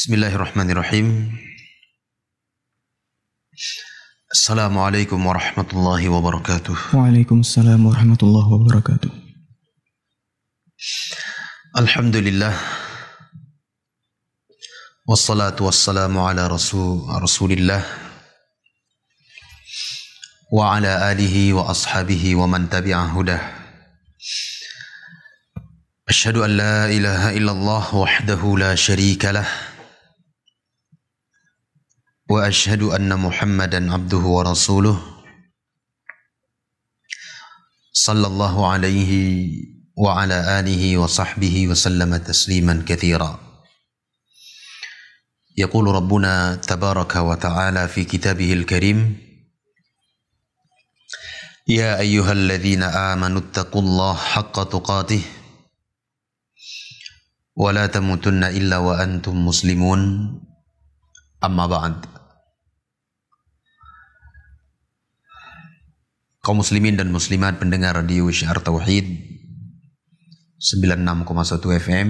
بسم الله الرحمن الرحيم السلام عليكم ورحمة الله وبركاته وعليكم السلام ورحمة الله وبركاته الحمد لله والصلاة والسلام على رسول رسول الله وعلى آله وأصحابه ومن تبع هداه أشهد أن لا إله إلا الله وحده لا شريك له واشهد ان محمدا عبده ورسوله صلى الله عليه وعلى اله وصحبه وسلم تسليما كثيرا يقول ربنا تبارك وتعالى في كتابه الكريم يا ايها الذين امنوا اتقوا الله حق تقاته ولا تموتن الا وانتم مسلمون اما بعد kaum muslimin dan muslimat pendengar radio Syiar Tauhid 96,1 FM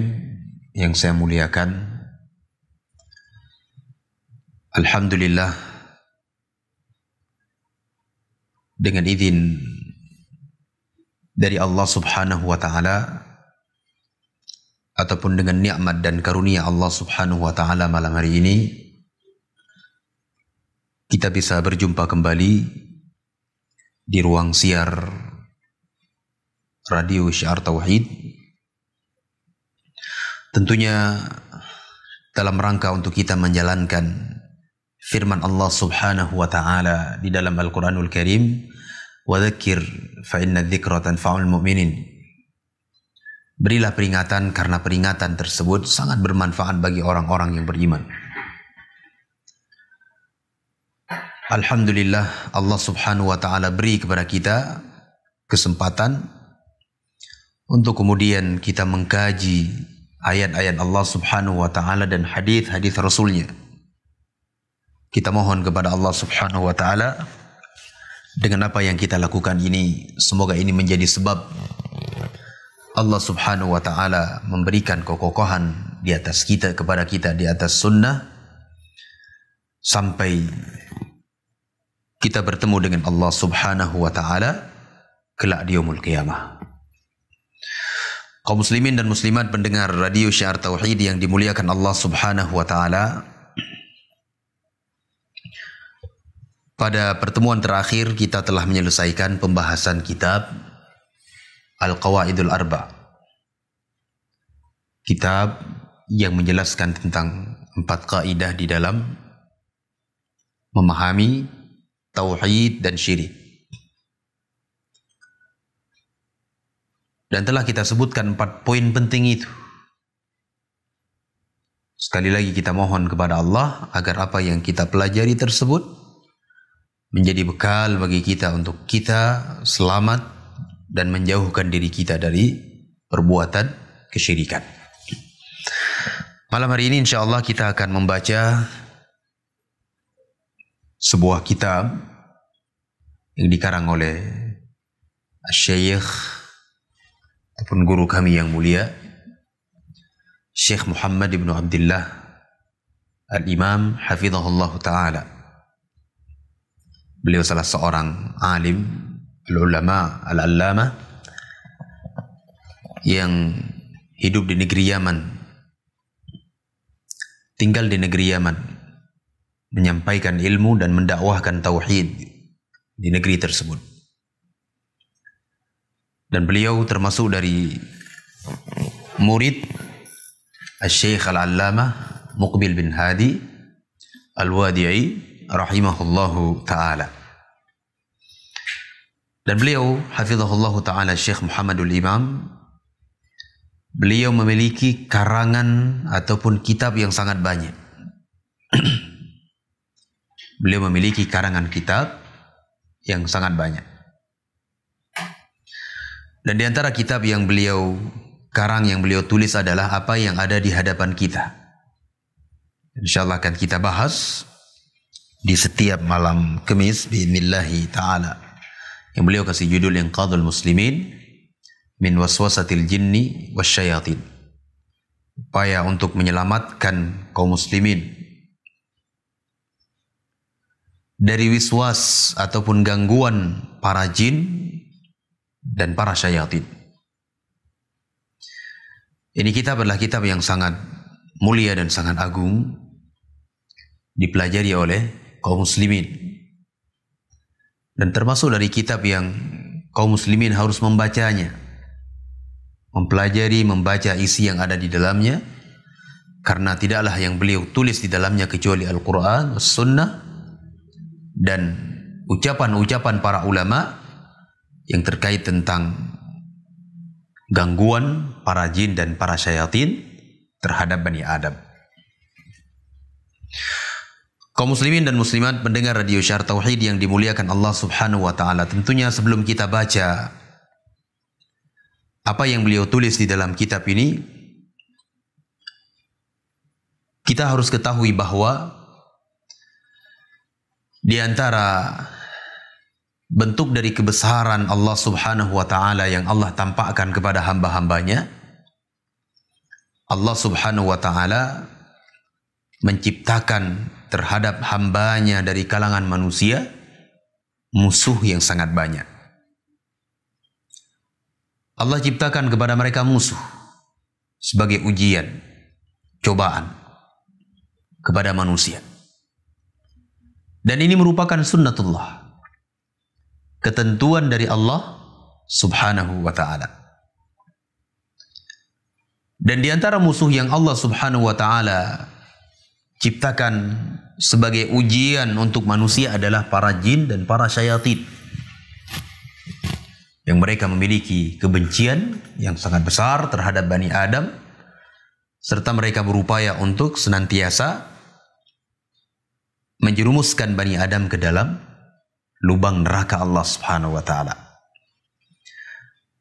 yang saya muliakan. Alhamdulillah dengan izin dari Allah Subhanahu wa taala ataupun dengan nikmat dan karunia Allah Subhanahu wa taala malam hari ini kita bisa berjumpa kembali di ruang siar radio Syiar Tauhid. Tentunya dalam rangka untuk kita menjalankan firman Allah Subhanahu wa taala di dalam Al-Qur'anul Karim, "Wa dzakir fa inna dzikra tanfa'ul mu'minin." Berilah peringatan karena peringatan tersebut sangat bermanfaat bagi orang-orang yang beriman. Alhamdulillah Allah Subhanahu wa taala beri kepada kita kesempatan untuk kemudian kita mengkaji ayat-ayat Allah Subhanahu wa taala dan hadis-hadis Rasulnya. Kita mohon kepada Allah Subhanahu wa taala dengan apa yang kita lakukan ini semoga ini menjadi sebab Allah Subhanahu wa taala memberikan kokokohan di atas kita kepada kita di atas sunnah sampai kita bertemu dengan Allah Subhanahu wa taala kelak di yaumul qiyamah. Kaum muslimin dan muslimat pendengar radio Syiar Tauhid yang dimuliakan Allah Subhanahu wa taala. Pada pertemuan terakhir kita telah menyelesaikan pembahasan kitab Al-Qawaidul Arba. Kitab yang menjelaskan tentang empat kaidah di dalam memahami tauhid dan syirik. Dan telah kita sebutkan empat poin penting itu. Sekali lagi kita mohon kepada Allah agar apa yang kita pelajari tersebut menjadi bekal bagi kita untuk kita selamat dan menjauhkan diri kita dari perbuatan kesyirikan. Malam hari ini insya Allah kita akan membaca sebuah kitab yang dikarang oleh Syekh ataupun guru kami yang mulia Syekh Muhammad ibnu Abdullah Al-Imam Hafizahullah Ta'ala Beliau salah seorang alim Al-ulama, al-allama Yang hidup di negeri Yaman Tinggal di negeri Yaman Menyampaikan ilmu dan mendakwahkan tauhid di negeri tersebut. Dan beliau termasuk dari murid Al-Syeikh Al-Allamah Muqbil bin Hadi Al-Wadi'i rahimahullahu ta'ala. Dan beliau, hafizahullah ta'ala Syekh Muhammadul Imam, beliau memiliki karangan ataupun kitab yang sangat banyak. beliau memiliki karangan kitab yang sangat banyak. Dan di antara kitab yang beliau karang yang beliau tulis adalah apa yang ada di hadapan kita. Insyaallah akan kita bahas di setiap malam kemis Bismillahi taala. Yang beliau kasih judul yang Qadul Muslimin min waswasatil jinni wasyayatin. Upaya untuk menyelamatkan kaum muslimin dari wiswas ataupun gangguan para jin dan para syayatin. Ini kitab adalah kitab yang sangat mulia dan sangat agung dipelajari oleh kaum muslimin. Dan termasuk dari kitab yang kaum muslimin harus membacanya. Mempelajari, membaca isi yang ada di dalamnya karena tidaklah yang beliau tulis di dalamnya kecuali Al-Qur'an, sunnah dan ucapan-ucapan para ulama yang terkait tentang gangguan para jin dan para syayatin terhadap Bani Adam. Kaum muslimin dan muslimat mendengar radio Syar Tauhid yang dimuliakan Allah Subhanahu wa taala, tentunya sebelum kita baca apa yang beliau tulis di dalam kitab ini, kita harus ketahui bahwa di antara bentuk dari kebesaran Allah Subhanahu wa taala yang Allah tampakkan kepada hamba-hambanya Allah Subhanahu wa taala menciptakan terhadap hambanya dari kalangan manusia musuh yang sangat banyak. Allah ciptakan kepada mereka musuh sebagai ujian, cobaan kepada manusia. Dan ini merupakan sunnatullah. Ketentuan dari Allah subhanahu wa ta'ala. Dan di antara musuh yang Allah subhanahu wa ta'ala ciptakan sebagai ujian untuk manusia adalah para jin dan para syayatin. Yang mereka memiliki kebencian yang sangat besar terhadap Bani Adam. Serta mereka berupaya untuk senantiasa menjerumuskan Bani Adam ke dalam lubang neraka Allah Subhanahu wa taala.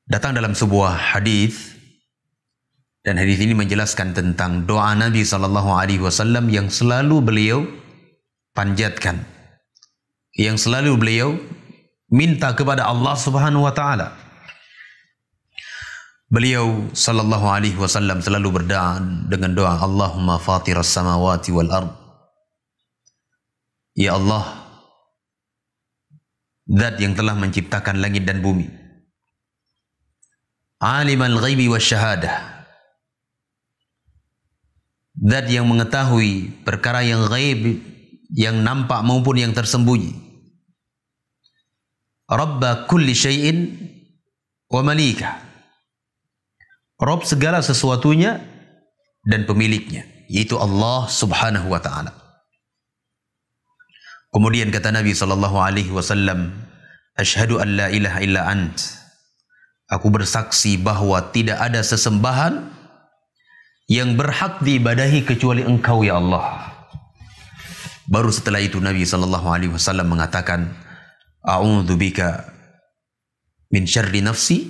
Datang dalam sebuah hadis dan hadis ini menjelaskan tentang doa Nabi saw alaihi wasallam yang selalu beliau panjatkan. Yang selalu beliau minta kepada Allah Subhanahu wa taala. Beliau sallallahu alaihi wasallam selalu berdoa dengan doa Allahumma fatiras samawati wal ard Ya Allah, Zat yang telah menciptakan langit dan bumi. Alimal ghaibi wa syahadah. Zat yang mengetahui perkara yang ghaib, yang nampak maupun yang tersembunyi. Rabba kulli syai'in wa malika. Rabb segala sesuatunya dan pemiliknya, yaitu Allah Subhanahu wa taala. Kemudian kata Nabi sallallahu alaihi wasallam, "Asyhadu an la ilaha illa ant." Aku bersaksi bahwa tidak ada sesembahan yang berhak diibadahi kecuali Engkau ya Allah. Baru setelah itu Nabi sallallahu alaihi wasallam mengatakan, "A'udzu bika min syarri nafsi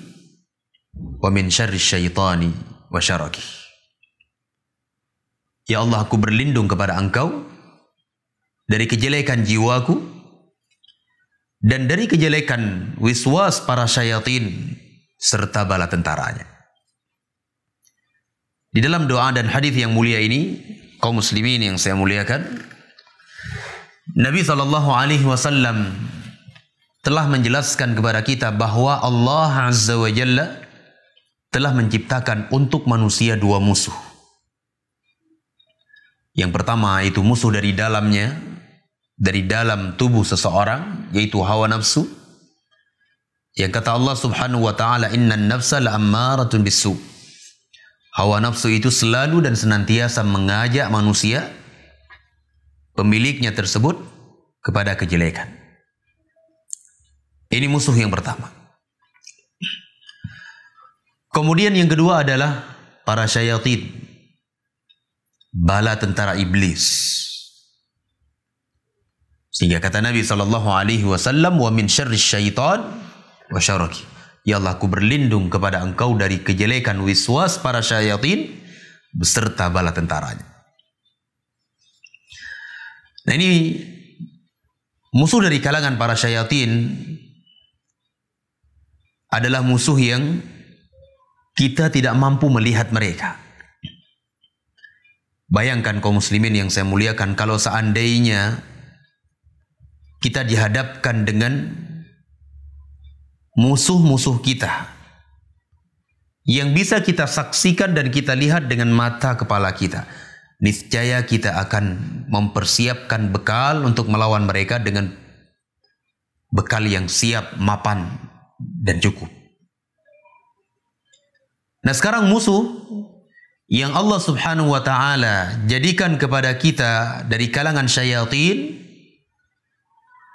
wa min syarri syaitani wa syaraki." Ya Allah, aku berlindung kepada Engkau dari kejelekan jiwaku dan dari kejelekan wiswas para syayatin serta bala tentaranya. Di dalam doa dan hadis yang mulia ini, kaum muslimin yang saya muliakan, Nabi saw alaihi wasallam telah menjelaskan kepada kita bahwa Allah azza wa jalla telah menciptakan untuk manusia dua musuh. Yang pertama itu musuh dari dalamnya dari dalam tubuh seseorang yaitu hawa nafsu yang kata Allah Subhanahu wa taala innan nafsa la'ammaratun bisu hawa nafsu itu selalu dan senantiasa mengajak manusia pemiliknya tersebut kepada kejelekan ini musuh yang pertama kemudian yang kedua adalah para syaitan bala tentara iblis sehingga kata Nabi Shallallahu Alaihi Wasallam, wa min syaitan wa syaraki. Ya Allah, aku berlindung kepada engkau dari kejelekan wiswas para syaitan beserta bala tentaranya. Nah ini musuh dari kalangan para syaitan adalah musuh yang kita tidak mampu melihat mereka. Bayangkan kaum muslimin yang saya muliakan kalau seandainya kita dihadapkan dengan musuh-musuh kita yang bisa kita saksikan dan kita lihat dengan mata kepala kita. Niscaya kita akan mempersiapkan bekal untuk melawan mereka dengan bekal yang siap, mapan, dan cukup. Nah sekarang musuh yang Allah subhanahu wa ta'ala jadikan kepada kita dari kalangan syaitan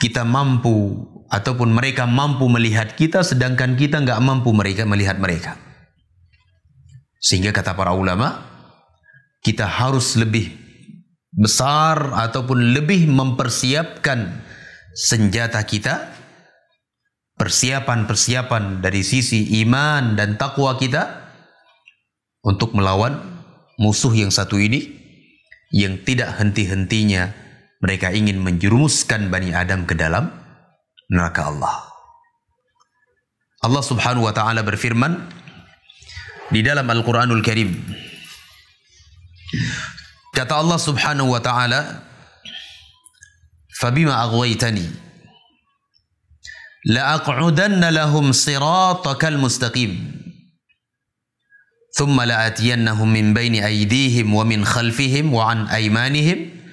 kita mampu ataupun mereka mampu melihat kita sedangkan kita nggak mampu mereka melihat mereka. Sehingga kata para ulama, kita harus lebih besar ataupun lebih mempersiapkan senjata kita persiapan-persiapan dari sisi iman dan takwa kita untuk melawan musuh yang satu ini yang tidak henti-hentinya mereka ingin menjerumuskan Bani Adam ke dalam neraka Allah. Allah Subhanahu wa taala berfirman di dalam Al-Qur'anul Karim. Kata Allah Subhanahu wa taala, "Fabima aghwaytani la'aq'udanna lahum siratakal mustaqim." ثم لآتينهم من بين أيديهم ومن خلفهم وعن أيمانهم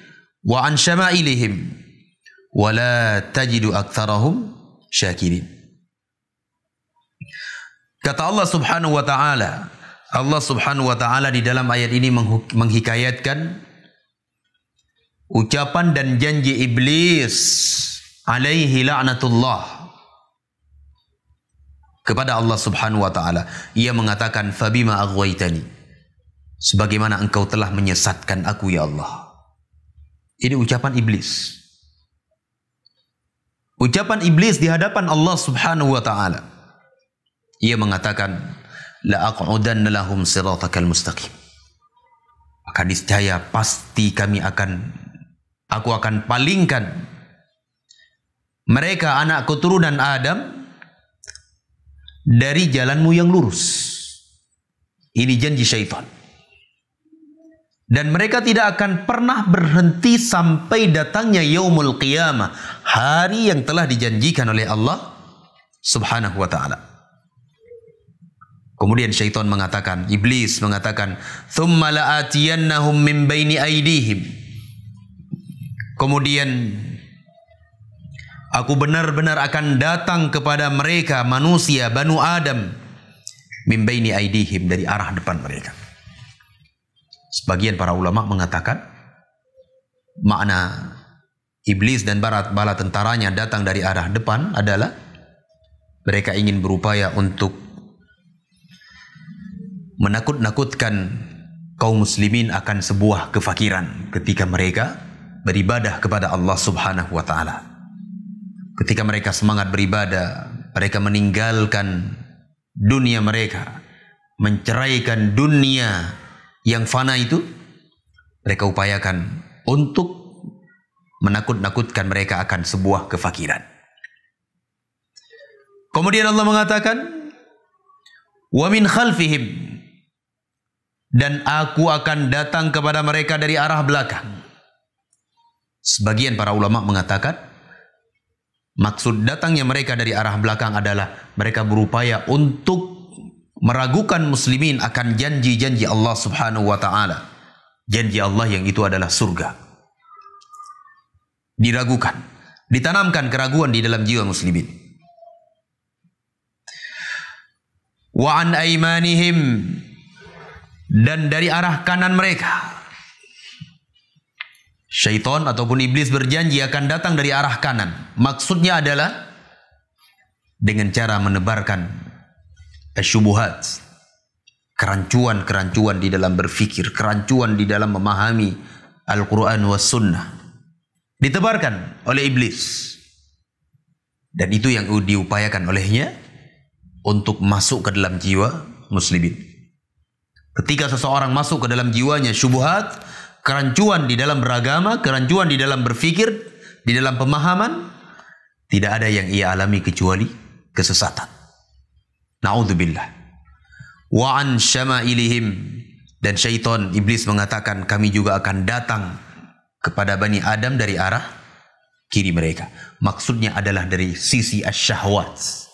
wa an syama'ilihim wa la tajidu aktsarahum syakirin. Kata Allah Subhanahu wa taala, Allah Subhanahu wa taala di dalam ayat ini menghikayatkan ucapan dan janji iblis alaihi la'natullah kepada Allah Subhanahu wa taala. Ia mengatakan fabima aghwaytani. Sebagaimana engkau telah menyesatkan aku ya Allah. Ini ucapan iblis. Ucapan iblis di hadapan Allah Subhanahu wa taala. Ia mengatakan, "La aq'udanna lahum siratakal mustaqim." Maka niscaya pasti kami akan aku akan palingkan mereka anak keturunan Adam dari jalanmu yang lurus. Ini janji syaitan dan mereka tidak akan pernah berhenti sampai datangnya yaumul qiyamah, hari yang telah dijanjikan oleh Allah Subhanahu wa taala. Kemudian syaitan mengatakan, iblis mengatakan, thumma la'atiyannahum min baini aidihim Kemudian aku benar-benar akan datang kepada mereka manusia Banu Adam min baini aydihim dari arah depan mereka. Sebagian para ulama mengatakan makna iblis dan barat bala tentaranya datang dari arah depan adalah mereka ingin berupaya untuk menakut-nakutkan kaum muslimin akan sebuah kefakiran ketika mereka beribadah kepada Allah Subhanahu wa taala. Ketika mereka semangat beribadah, mereka meninggalkan dunia mereka, menceraikan dunia yang fana itu mereka upayakan untuk menakut-nakutkan mereka akan sebuah kefakiran. Kemudian Allah mengatakan, "Wa min khalfihim" dan aku akan datang kepada mereka dari arah belakang. Sebagian para ulama mengatakan maksud datangnya mereka dari arah belakang adalah mereka berupaya untuk meragukan muslimin akan janji-janji Allah Subhanahu wa taala. Janji Allah yang itu adalah surga. Diragukan, ditanamkan keraguan di dalam jiwa muslimin. Wa an aimanihim dan dari arah kanan mereka. Syaitan ataupun iblis berjanji akan datang dari arah kanan. Maksudnya adalah dengan cara menebarkan asyubuhat kerancuan-kerancuan di dalam berfikir kerancuan di dalam memahami Al-Quran wa sunnah ditebarkan oleh iblis dan itu yang diupayakan olehnya untuk masuk ke dalam jiwa muslimin ketika seseorang masuk ke dalam jiwanya syubhat kerancuan di dalam beragama kerancuan di dalam berfikir di dalam pemahaman tidak ada yang ia alami kecuali kesesatan Naudzubillah. Wa an syama'ilihim dan syaitan iblis mengatakan kami juga akan datang kepada Bani Adam dari arah kiri mereka. Maksudnya adalah dari sisi asyahwat.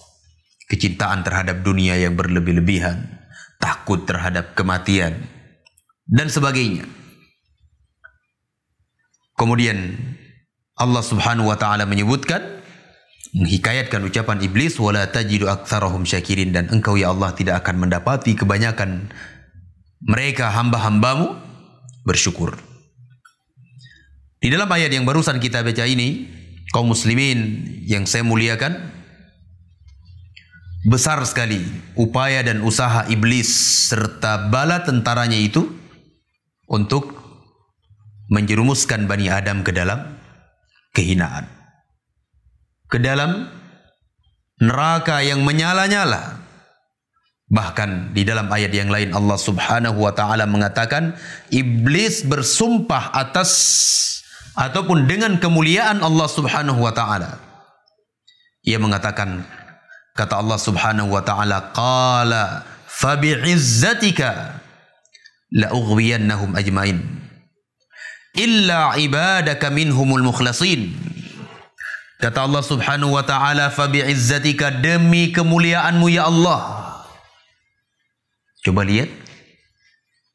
Kecintaan terhadap dunia yang berlebih-lebihan. Takut terhadap kematian. Dan sebagainya. Kemudian Allah subhanahu wa ta'ala menyebutkan menghikayatkan ucapan iblis wala tajidu aktsarahum syakirin dan engkau ya Allah tidak akan mendapati kebanyakan mereka hamba-hambamu bersyukur. Di dalam ayat yang barusan kita baca ini, kaum muslimin yang saya muliakan, besar sekali upaya dan usaha iblis serta bala tentaranya itu untuk menjerumuskan Bani Adam ke dalam kehinaan ke dalam neraka yang menyala-nyala. Bahkan di dalam ayat yang lain Allah Subhanahu wa taala mengatakan iblis bersumpah atas ataupun dengan kemuliaan Allah Subhanahu wa taala. Ia mengatakan kata Allah Subhanahu wa taala qala fa bi'izzatika la ughwiyannahum ajmain illa ibadaka minhumul mukhlasin Kata Allah Subhanahu wa taala, "Fabi'izzatika demi kemuliaanmu ya Allah." Coba lihat.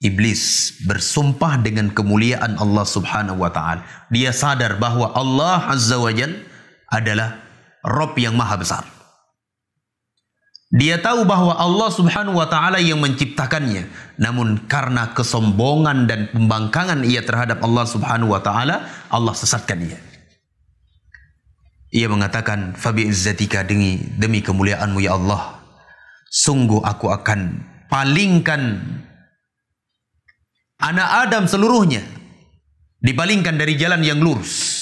Iblis bersumpah dengan kemuliaan Allah Subhanahu wa taala. Dia sadar bahwa Allah Azza wa Jal adalah Rob yang maha besar. Dia tahu bahwa Allah Subhanahu wa taala yang menciptakannya. Namun karena kesombongan dan pembangkangan ia terhadap Allah Subhanahu wa taala, Allah sesatkan dia. Ia mengatakan, Fabi izzatika demi, demi kemuliaanmu ya Allah. Sungguh aku akan palingkan anak Adam seluruhnya. Dipalingkan dari jalan yang lurus.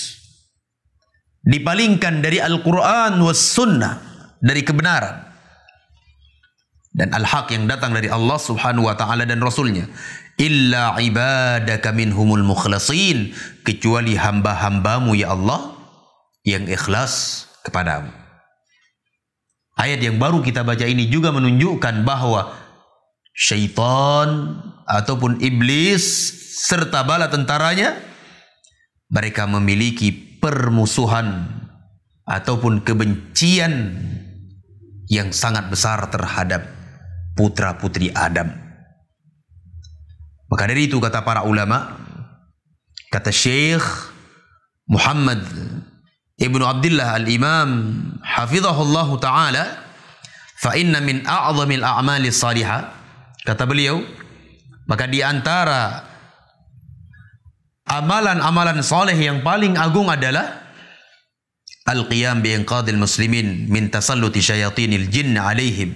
Dipalingkan dari Al-Quran was sunnah. Dari kebenaran. Dan al-haq yang datang dari Allah subhanahu wa ta'ala dan Rasulnya. Illa ibadaka minhumul mukhlasin. Kecuali hamba-hambamu ya Allah yang ikhlas kepadamu. Ayat yang baru kita baca ini juga menunjukkan bahwa syaitan ataupun iblis serta bala tentaranya mereka memiliki permusuhan ataupun kebencian yang sangat besar terhadap putra-putri Adam. Maka dari itu kata para ulama, kata Syekh Muhammad Ibnu Abdullah Al-Imam hafizahullah taala fa inna min a'zamil a'mali salihah kata beliau maka di antara amalan-amalan soleh yang paling agung adalah al-qiyam bi inqadil muslimin min tasalluti syayatinil jinn alaihim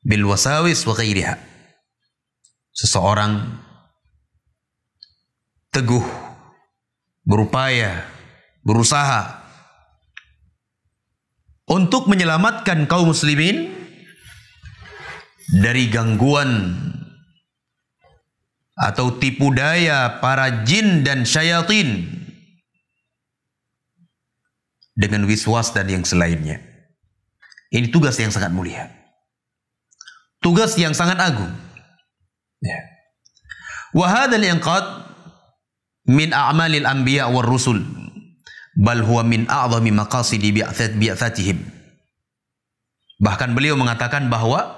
bil wasawis wa ghairiha seseorang teguh berupaya berusaha untuk menyelamatkan kaum muslimin dari gangguan atau tipu daya para jin dan syayatin dengan wiswas dan yang selainnya. Ini tugas yang sangat mulia. Tugas yang sangat agung. Ya. Wahadal inqad min a'malil anbiya war rusul bal huwa min a'zami maqasidi bi'athatihim bahkan beliau mengatakan bahwa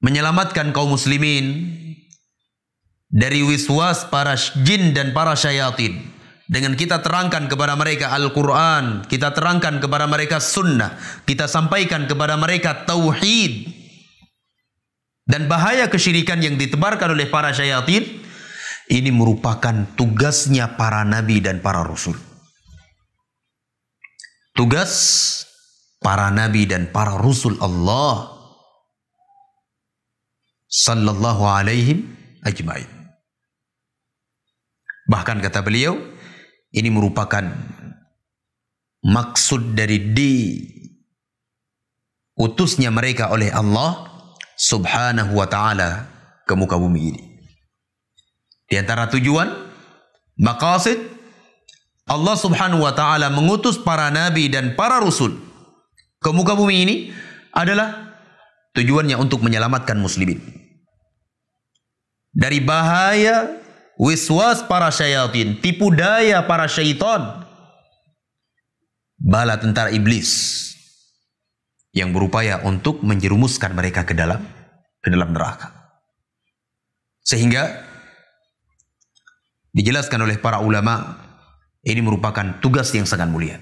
menyelamatkan kaum muslimin dari wiswas para jin dan para syayatin dengan kita terangkan kepada mereka Al-Quran, kita terangkan kepada mereka Sunnah, kita sampaikan kepada mereka Tauhid. Dan bahaya kesyirikan yang ditebarkan oleh para syaitan ini merupakan tugasnya para nabi dan para rasul. Tugas para nabi dan para rasul Allah sallallahu Alaihi ajmain. Bahkan kata beliau, ini merupakan maksud dari di utusnya mereka oleh Allah subhanahu wa ta'ala ke muka bumi ini. Di antara tujuan, maqasid, Allah subhanahu wa ta'ala mengutus para nabi dan para rasul ke muka bumi ini adalah tujuannya untuk menyelamatkan muslimin. Dari bahaya wiswas para syaitan, tipu daya para syaitan, bala tentara iblis yang berupaya untuk menjerumuskan mereka ke dalam ke dalam neraka. Sehingga Dijelaskan oleh para ulama, ini merupakan tugas yang sangat mulia.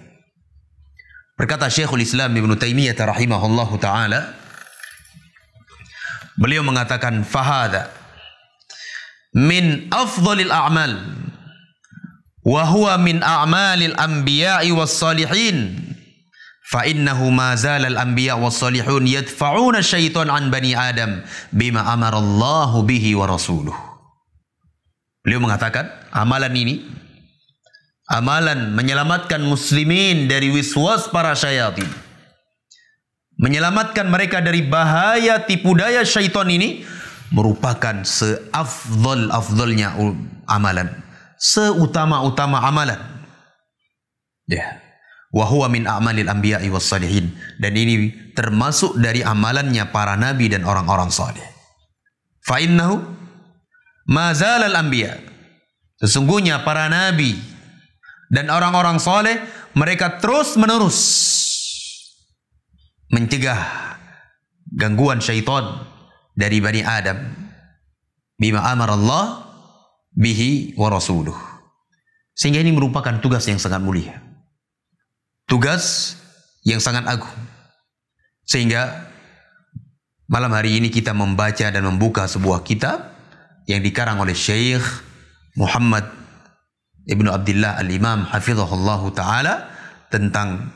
Berkata Syekhul Islam Ibn Taimiyah rahimahullah ta'ala, beliau mengatakan, Fahada, min afdalil a'mal, wa huwa min a'malil anbiya'i was salihin, fa ma فإنه ما زال الأنبياء والصالحون يدفعون الشيطان عن بني آدم بما أمر الله به ورسوله Beliau mengatakan, amalan ini, amalan menyelamatkan muslimin dari wiswas para syayatin. Menyelamatkan mereka dari bahaya tipu daya syaitan ini merupakan seafdol-afdolnya amalan. Seutama-utama amalan. Ya. Yeah. Wahuwa min a'malil anbiya'i was salihin. Dan ini termasuk dari amalannya para nabi dan orang-orang saleh. Fa'innahu mazalal anbiya. Sesungguhnya para nabi dan orang-orang soleh mereka terus menerus mencegah gangguan syaitan dari Bani Adam bima amar Allah bihi wa rasuluh. Sehingga ini merupakan tugas yang sangat mulia. Tugas yang sangat agung. Sehingga malam hari ini kita membaca dan membuka sebuah kitab yang dikarang oleh Syekh Muhammad Ibnu Abdullah Al-Imam hafizahullah taala tentang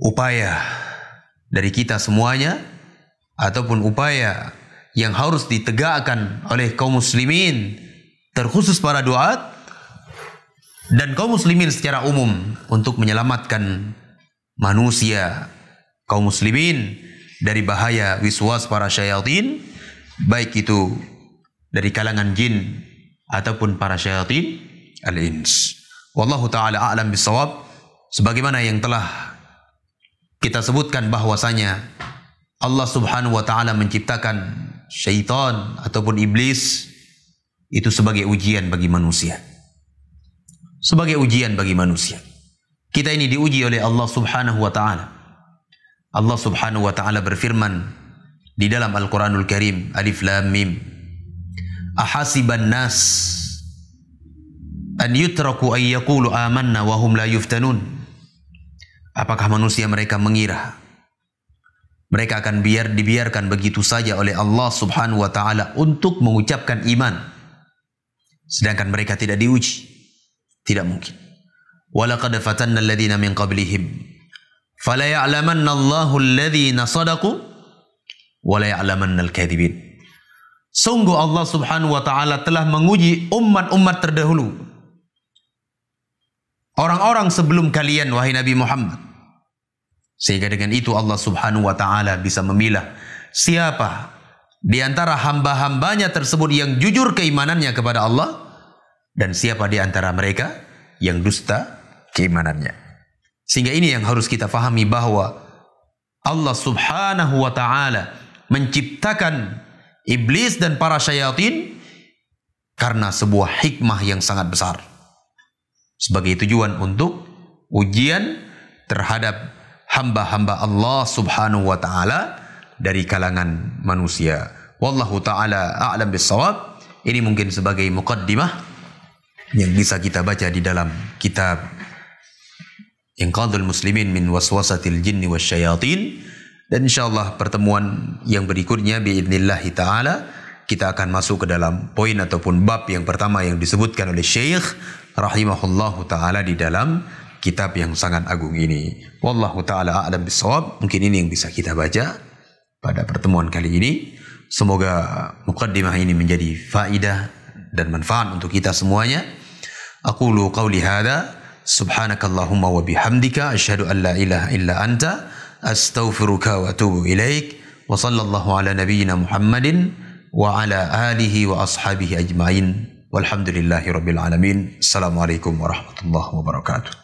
upaya dari kita semuanya ataupun upaya yang harus ditegakkan oleh kaum muslimin terkhusus para duat dan kaum muslimin secara umum untuk menyelamatkan manusia kaum muslimin dari bahaya wiswas para syayatin baik itu dari kalangan jin ataupun para syaitan al-ins. Wallahu taala a'lam bisawab sebagaimana yang telah kita sebutkan bahwasanya Allah Subhanahu wa taala menciptakan syaitan ataupun iblis itu sebagai ujian bagi manusia. Sebagai ujian bagi manusia. Kita ini diuji oleh Allah Subhanahu wa taala. Allah Subhanahu wa taala berfirman, di dalam Al-Quranul Karim Alif Lam Mim Ahasiban nas an yutraku ayyakulu yaqulu amanna wahum la yuftanun Apakah manusia mereka mengira mereka akan biar dibiarkan begitu saja oleh Allah Subhanahu wa taala untuk mengucapkan iman sedangkan mereka tidak diuji tidak mungkin walaqad fatanna alladhina min qablihim fala ya'lamanna Allahu alladhina sadaqu Sungguh Allah Subhanahu wa taala telah menguji umat-umat terdahulu. Orang-orang sebelum kalian wahai Nabi Muhammad. Sehingga dengan itu Allah Subhanahu wa taala bisa memilah siapa di antara hamba-hambanya tersebut yang jujur keimanannya kepada Allah dan siapa di antara mereka yang dusta keimanannya. Sehingga ini yang harus kita fahami bahwa Allah Subhanahu wa taala menciptakan iblis dan para syayatin karena sebuah hikmah yang sangat besar. Sebagai tujuan untuk ujian terhadap hamba-hamba Allah Subhanahu wa taala dari kalangan manusia. Wallahu taala a'lam bissawab. Ini mungkin sebagai mukaddimah yang bisa kita baca di dalam kitab Inqadul Muslimin min waswasatil jinni wasyayatin dan insyaallah pertemuan yang berikutnya biidnillahi taala kita akan masuk ke dalam poin ataupun bab yang pertama yang disebutkan oleh Syekh rahimahullahu taala di dalam kitab yang sangat agung ini. Wallahu taala a'lam bisawab. Mungkin ini yang bisa kita baca pada pertemuan kali ini. Semoga mukaddimah ini menjadi faidah dan manfaat untuk kita semuanya. Aku lu qauli hadza subhanakallahumma wa bihamdika asyhadu an la ilaha illa anta أستغفرك وأتوب إليك وصلى الله على نبينا محمد وعلى آله وأصحابه أجمعين والحمد لله رب العالمين السلام عليكم ورحمة الله وبركاته